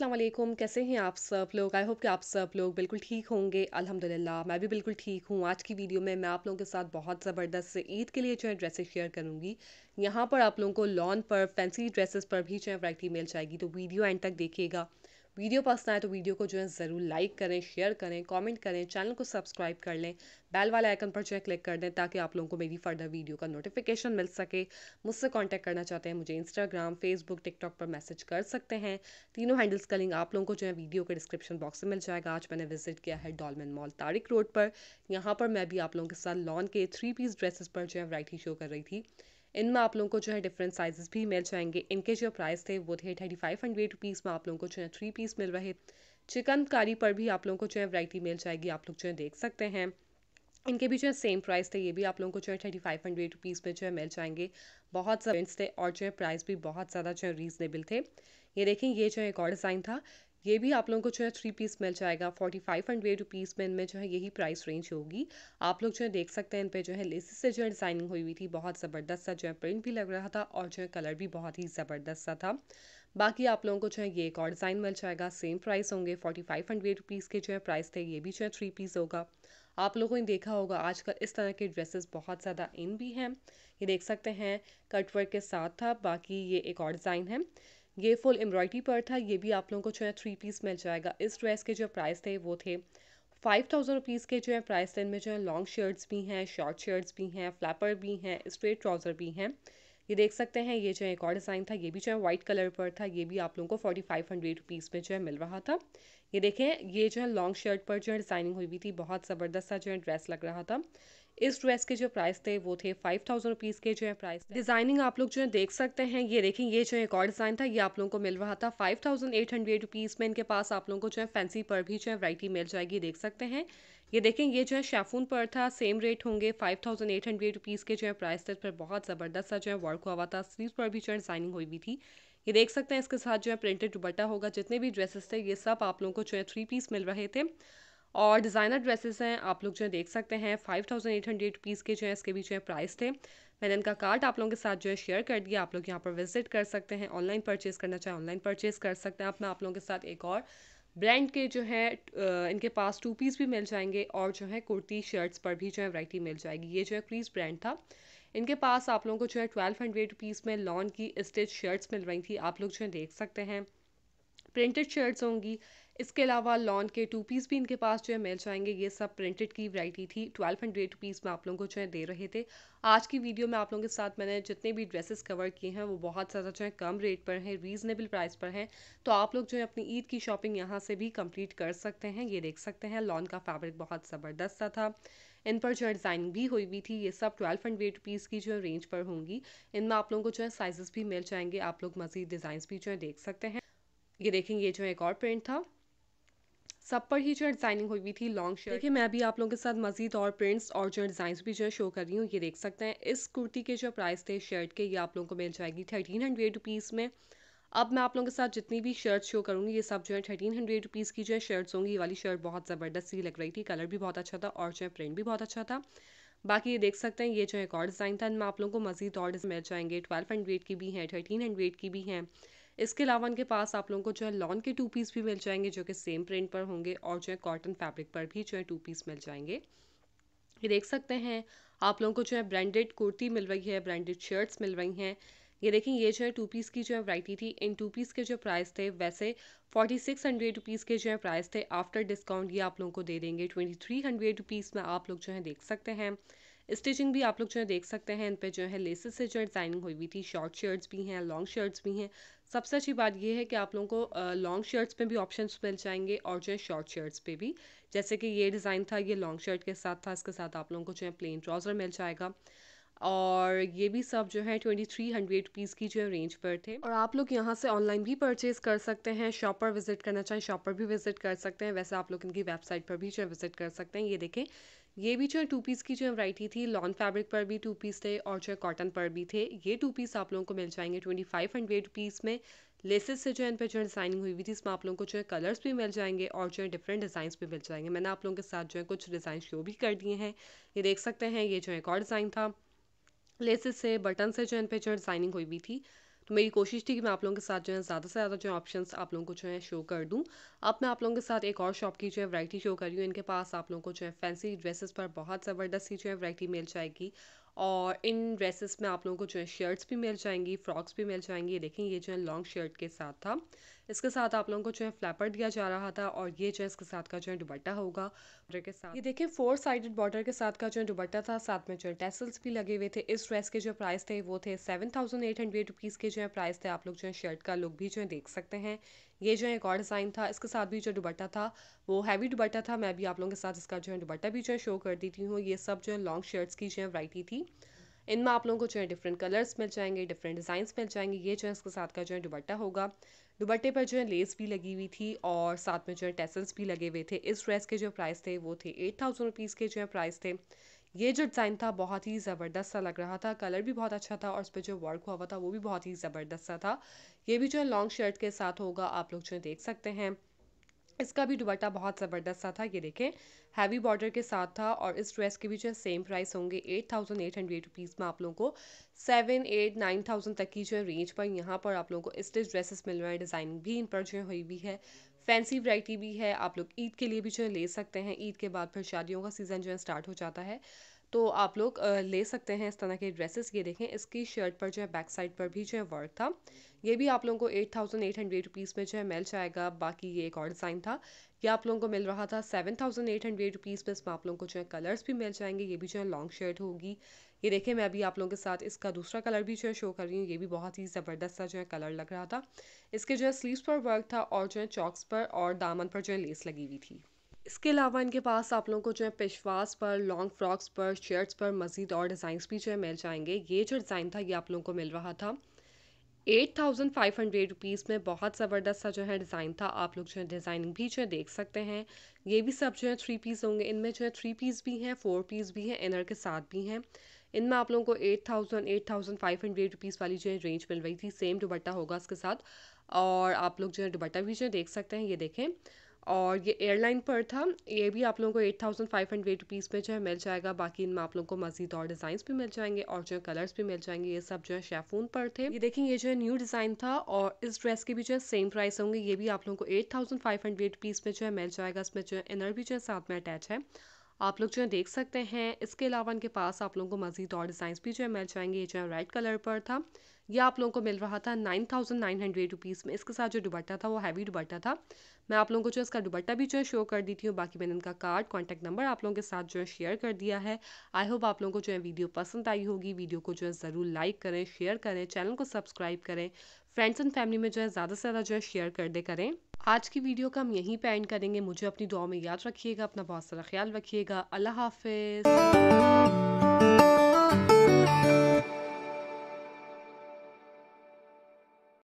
अस्सलाम वालेकुम कैसे हैं आप सब लोग आई होप कि आप सब लोग बिल्कुल ठीक होंगे अल्हम्दुलिल्लाह मैं भी बिल्कुल ठीक हूँ आज की वीडियो में मैं आप लोगों के साथ बहुत ज़बरदस्त ईद के लिए जो है ड्रेसेस शेयर करूँगी यहाँ पर आप लोगों को लॉन पर फैंसी ड्रेसेस पर भी जो है वैरायटी मिल जाएगी तो वीडियो एंड तक देखिएगा वीडियो पसंद आए तो वीडियो को जो है ज़रूर लाइक करें शेयर करें कमेंट करें चैनल को सब्सक्राइब कर लें बेल वाले आइकन पर जो है क्लिक कर दें ताकि आप लोगों को मेरी फर्दर वीडियो का नोटिफिकेशन मिल सके मुझसे कॉन्टैक्ट करना चाहते हैं मुझे इंस्टाग्राम फेसबुक टिकटॉक पर मैसेज कर सकते हैं तीनों हैंडल्स का लिंक आप लोगों को जो है वीडियो के डिस्क्रिप्शन बॉक्स में मिल जाएगा आज मैंने विजिट किया है डॉलमेन मॉल तारिक रोड पर यहाँ पर मैं भी आप लोगों के साथ लॉन के थ्री पीस ड्रेसेस पर जो है वराइटी शो कर रही थी इनमें आप लोगों को जो है डिफरेंट साइजेस भी मिल जाएंगे इनके जो प्राइस थे वो थे थर्टी फाइव हंड्रेड रुपीज़ में आप लोगों को जो है थ्री पीस मिल रहे चिकनकारी पर भी आप लोगों को जो है वैरायटी मिल जाएगी आप लोग जो है देख सकते हैं इनके भी जो है सेम प्राइस थे ये भी आप लोगों को जो है थर्टी फाइव हंड्रेड रुपीज़ में जो है मिल जाएंगे बहुत सारे थे और जो है प्राइस भी बहुत ज़्यादा जो है रीजनेबल थे ये देखें ये जो है एक और डिज़ाइन था ये भी आप लोगों को जो है थ्री पीस मिल जाएगा फोर्टी फाइव हंड्रेड रुपीज़ में इनमें जो है यही प्राइस रेंज होगी आप लोग जो है देख सकते हैं इन पर जो है लेसिस से जो है डिज़ाइनिंग हुई हुई थी बहुत ज़बरदस्त सा जो है प्रिंट भी लग रहा था और जो है कलर भी बहुत ही ज़बरदस्त सा था बाकी आप लोगों को जो है ये एक और डिज़ाइन मिल जाएगा सेम प्राइस होंगे फोर्टी फाइव हंड्रेड रुपीज़ के जो है प्राइस थे ये भी जो है थ्री पीस होगा आप लोगों ने देखा होगा आजकल इस तरह के ड्रेसेस बहुत ज़्यादा इन भी हैं ये देख सकते हैं कटवर्क के साथ था बाकी ये एक और डिज़ाइन है ये फुल एम्ब्रॉयडरी पर था ये भी आप लोगों को जो है थ्री पीस मिल जाएगा इस ड्रेस के जो प्राइस थे वो थे फाइव थाउजेंड रुपीज़ के जो है प्राइस रेंज में जो है लॉन्ग शर्ट्स भी हैं शॉर्ट शर्ट्स भी हैं फ्लैपर भी हैं स्ट्रेट ट्राउज़र भी हैं ये देख सकते हैं ये जो है एक और डिज़ाइन था ये भी जो है वाइट कलर पर था ये भी आप लोगों को फोर्टी फाइव हंड्रेड रुपीज़ में जो है मिल रहा था ये देखें ये जो है लॉन्ग शर्ट पर जो है डिज़ाइनिंग हुई हुई थी बहुत ज़बरदस्त सा जो है ड्रेस लग रहा था इस ड्रेस के जो प्राइस थे वो थे फाइव थाउजेंड रुपीज़ के जो है प्राइस डिज़ाइनिंग आप लोग जो है देख सकते हैं ये देखें ये जो एक और डिज़ाइन था ये आप लोगों को मिल रहा था five thousand eight hundred rupees में इनके पास आप लोगों को जो है फैंसी पर भी जो है वराइटी मिल जाएगी देख सकते हैं ये देखें ये जो है शेफून पर था सेम रेट होंगे five thousand eight hundred rupees के जो है प्राइस थे पर बहुत ज़बरदस्त सा जो है वर्क हुआ हुआ था स्लीव पर भी जो है डिज़ाइनिंग हुई हुई थी ये देख सकते हैं इसके साथ जो है प्रिंटेड दुपट्टा होगा जितने भी ड्रेसेस थे ये सब आप लोगों को जो है थ्री पीस मिल रहे थे और डिज़ाइनर ड्रेसेस हैं आप लोग जो है देख सकते हैं five thousand eight hundred rupees के जो है इसके भी जो है प्राइस थे मैंने इनका कार्ड आप लोगों के साथ जो है शेयर कर दिया आप लोग यहाँ पर विजिट कर सकते हैं ऑनलाइन परचेज़ करना चाहें ऑनलाइन परचेज़ कर सकते हैं आप मैं आप लोगों के साथ एक और ब्रांड के जो है इनके पास टू पीस भी मिल जाएंगे और जो है कुर्ती शर्ट्स पर भी जो है वैरायटी मिल जाएगी ये जो है क्रीज ब्रांड था इनके पास आप लोगों को जो है ट्वेल्व हंड्रेड रुपीज़ में लॉन की स्टिच शर्ट्स मिल रही थी आप लोग जो है देख सकते हैं प्रिंटेड शर्ट्स होंगी इसके अलावा लॉन के टू पीस भी इनके पास जो है मिल जाएंगे ये सब प्रिंटेड की वैरायटी थी ट्वेल्व हंड्रेड रुपीज़ में आप लोगों को जो है दे रहे थे आज की वीडियो में आप लोगों के साथ मैंने जितने भी ड्रेसेस कवर किए हैं वो बहुत ज़्यादा जो है कम रेट पर हैं रीज़नेबल प्राइस पर हैं तो आप लोग जो है अपनी ईद की शॉपिंग यहाँ से भी कम्प्लीट कर सकते हैं ये देख सकते हैं लॉन का फैब्रिक बहुत ज़बरदस्त सा था इन पर जो है डिज़ाइनिंग भी हुई हुई थी ये सब ट्वेल्व हंड्रेड रुपीज़ की जो है रेंज पर होंगी इनमें आप लोगों को जो है साइजेस भी मिल जाएंगे आप लोग मज़ीद डिजाइन भी जो है देख सकते हैं ये देखेंगे जो है एक और प्रिंट था सब पर ही जो डिजाइनिंग हुई हुई थी लॉन्ग शर्ट देखिए मैं अभी आप लोगों के साथ मजीद और प्रिंट्स और जो डिजाइन भी जो शो कर रही हूँ ये देख सकते हैं इस कुर्ती के जो प्राइस थे शर्ट के ये आप लोगों को मिल जाएगी थर्टीन हंड्रेड रुपीज़ में अब मैं आप लोगों के साथ जितनी भी शर्ट शो करूँगी ये सब जो है थर्टीन हंड्रेड रुपीज़ की जो है शर्ट्स होंगी ये वाली शर्ट बहुत ज़बरदस्त सी लग रही थी कलर भी बहुत अच्छा था और जो है प्रिंट भी बहुत अच्छा था बाकी ये देख सकते हैं ये जो है एक और डिज़ाइन था इनमें आप लोगों को मजीद और मिल जाएंगे ट्वेल्व हंड्रेड की भी हैं थर्टीन हंड्रेड की भी हैं इसके अलावा इनके पास आप लोगों को जो है लॉन के टू पीस भी मिल जाएंगे जो कि सेम प्रिंट पर होंगे और जो है कॉटन फैब्रिक पर भी जो है टू पीस मिल जाएंगे ये देख सकते हैं आप लोगों को जो है ब्रांडेड कुर्ती मिल रही है ब्रांडेड शर्ट्स मिल रही हैं ये देखें ये जो है टू पीस की जो है वराइटी थी इन टू पीस के जो प्राइस थे वैसे फोर्टी सिक्स हंड्रेड रुपीज़ के जो है प्राइस थे आफ्टर डिस्काउंट ये आप लोगों को दे देंगे ट्वेंटी थ्री हंड्रेड रुपीज़ में आप लोग जो है देख सकते हैं स्टिचिंग भी आप लोग जो है देख सकते हैं इन पे जो है लेसेस से जो है डिज़ाइनिंग हुई हुई थी शॉर्ट शर्ट्स भी हैं लॉन्ग शर्ट्स भी हैं सबसे अच्छी बात यह है कि आप लोगों को लॉन्ग शर्ट्स पे भी ऑप्शन मिल जाएंगे और जो है शॉर्ट शर्ट्स पे भी जैसे कि ये डिज़ाइन था ये लॉन्ग शर्ट के साथ था इसके साथ आप लोगों को जो है प्लेन ट्राउज़र मिल जाएगा और ये भी सब जो है ट्वेंटी थ्री हंड्रेड रुपीज़ की जो है रेंज पर थे और आप लोग यहाँ से ऑनलाइन भी परचेज कर सकते हैं शॉप पर विजिट करना चाहें शॉप पर भी विजिट कर सकते हैं वैसे आप लोग इनकी वेबसाइट पर भी जो है विजिट कर सकते हैं ये देखें ये भी जो है टू पीस की जो है वराइटी थी लॉन फैब्रिक पर भी टू पीस थे और जो है कॉटन पर भी थे ये टू पीस आप लोगों को मिल जाएंगे ट्वेंटी फाइव हंड्रेड रुपीज़ में लेसेस से जो है इन पर जो डिज़ाइनिंग हुई हुई थी इसमें आप लोगों को जो है कलर्स भी मिल जाएंगे और जो है डिफरेंट डिजाइन भी मिल जाएंगे मैंने आप लोगों के साथ जो है कुछ डिज़ाइन शो भी कर दिए हैं ये देख सकते हैं ये जो है एक और डिज़ाइन था लेसेस से बटन से जो है इन पर जो है डिज़ाइनिंग हुई हुई थी तो मेरी कोशिश थी कि मैं आप लोगों के साथ जो है ज़्यादा से ज़्यादा जो ऑप्शन आप लोगों को जो है शो कर दूँ अब मैं आप लोगों के साथ एक और शॉप की जो है वैरायटी शो कर रही हूँ इनके पास आप लोगों को जो है फैंसी ड्रेसेस पर बहुत ज़बरदस्त सी जो है वैरायटी मिल जाएगी और इन ड्रेसेस में आप लोगों को जो है शर्ट्स भी मिल जाएंगी फ्रॉक्स भी मिल जाएंगी देखें ये जो है लॉन्ग शर्ट के साथ था इसके साथ आप लोगों को जो है फ्लैपर दिया जा रहा था और ये जो है इसके साथ का जो है दुबट्टा होगा के साथ ये देखिए फोर साइडेड बॉर्डर के साथ का जो है दुबट्टा था साथ में जो है टेसल्स भी लगे हुए थे इस ड्रेस के जो प्राइस थे वो थे seven thousand eight hundred rupees के जो है प्राइस थे आप लोग जो है शर्ट का लुक भी जो है देख सकते हैं ये जो है एक और डिज़ाइन था इसके साथ भी जो दुबट्टा था वो हैवी दुबट्टा था मैं भी आप लोगों के साथ इसका जो है दुबट्टा भी जो है शो कर देती हूँ ये सब जो है लॉन्ग शर्ट्स की जो है वराइटी थी इनमें आप लोगों को जो है डिफरेंट कलर्स मिल जाएंगे डिफरेंट डिजाइन मिल जाएंगे ये जो है इसके साथ का जो है दुबट्टा होगा दुपट्टे पर जो है लेस भी लगी हुई थी और साथ में जो है टेसल्स भी लगे हुए थे इस ड्रेस के जो प्राइस थे वो थे एट थाउजेंड रुपीज़ के जो है प्राइस थे ये जो डिज़ाइन था बहुत ही ज़बरदस्त सा लग रहा था कलर भी बहुत अच्छा था और उस पर जो वर्क हुआ हुआ था वो भी बहुत ही ज़बरदस्त सा था ये भी जो है लॉन्ग शर्ट के साथ होगा आप लोग जो है देख सकते हैं इसका भी दुबट्टा बहुत ज़बरदस्त था ये देखें हैवी बॉर्डर के साथ था और इस ड्रेस के भी जो सेम प्राइस होंगे eight thousand eight hundred rupees में आप लोगों को सेवन एट नाइन थाउजेंड तक की जो है रेंज पर यहाँ पर आप लोगों को स्टिच ड्रेसेस मिल रहे हैं डिज़ाइन भी इन पर जो हुई भी है फैंसी वैरायटी भी है आप लोग ईद के लिए भी जो है ले सकते हैं ईद के बाद फिर शादियों का सीज़न जो है स्टार्ट हो जाता है तो आप लोग ले सकते हैं इस तरह के ड्रेसेस ये देखें इसकी शर्ट पर जो है बैक साइड पर भी जो है वर्क था ये भी आप लोगों को eight thousand eight hundred rupees में जो है मिल जाएगा बाकी ये एक और डिज़ाइन था ये आप लोगों को मिल रहा था seven thousand eight hundred rupees में इसमें आप लोगों को जो है कलर्स भी मिल जाएंगे ये भी जो है लॉन्ग शर्ट होगी ये देखें मैं अभी आप लोगों के साथ इसका दूसरा कलर भी जो है शो कर रही हूँ ये भी बहुत ही ज़बरदस्त सा जो है कलर लग रहा था इसके जो है स्लीवस पर वर्क था और जो है चॉक्स पर और दामन पर जो है लेस लगी हुई थी इसके अलावा इनके पास आप लोगों को जो है पेशवास पर लॉन्ग फ्रॉक्स पर शर्ट्स पर मज़ीद और डिज़ाइंस भी जो है मिल जाएंगे ये जो डिज़ाइन था ये आप लोगों को मिल रहा था eight thousand five hundred rupees में बहुत ज़बरदस्त सा जो है डिज़ाइन था आप लोग जो है डिज़ाइनिंग भी जो है देख सकते हैं ये भी सब जो है थ्री पीस होंगे इनमें जो है थ्री पीस भी हैं फोर पीस भी हैं इनर के साथ भी हैं इनमें आप लोगों को eight thousand eight thousand five hundred rupees वाली जो है रेंज मिल रही थी सेम दुबट्टा होगा इसके साथ और आप लोग जो है दुबट्टा भी जो है देख सकते हैं ये देखें और ये एयरलाइन पर था ये भी आप लोगों को eight thousand five hundred rupees में जो है मिल जाएगा बाकी इनमें आप लोगों को मजीद और डिज़ाइंस भी मिल जाएंगे और जो कलर्स भी मिल जाएंगे ये सब जो है शेफून पर थे ये देखें ये जो है न्यू डिज़ाइन था और इस ड्रेस के भी जो है सेम प्राइस होंगे ये भी आप लोगों को eight thousand five hundred rupees में जो है मिल जाएगा इसमें जो है इनर भी जो है साथ में अटैच है आप लोग जो है देख सकते हैं इसके अलावा इनके पास आप लोगों को मजीद और डिज़ाइंस भी जो है मिल जाएंगे ये जो है रेड कलर पर था ये आप लोगों को मिल रहा था nine thousand nine hundred rupees में इसके साथ जो दुबट्टा था वो हैवी दुबट्टा था मैं आप लोगों को जो इसका दुबट्टा भी जो है शो कर देती हूँ बाकी मैंने इनका कार्ड कॉन्टैक्ट नंबर आप लोगों के साथ जो है शेयर कर दिया है आई होप आप लोगों को जो है वीडियो पसंद आई होगी वीडियो को जो है ज़रूर लाइक करें शेयर करें चैनल को सब्सक्राइब करें फ्रेंड्स एंड फैमिली में जो है ज़्यादा से ज़्यादा जो है शेयर कर दे करें आज की वीडियो का हम यहीं पे एंड करेंगे मुझे अपनी दुआ में याद रखिएगा अपना बहुत सारा ख्याल रखिएगा अल्लाह हाफिज़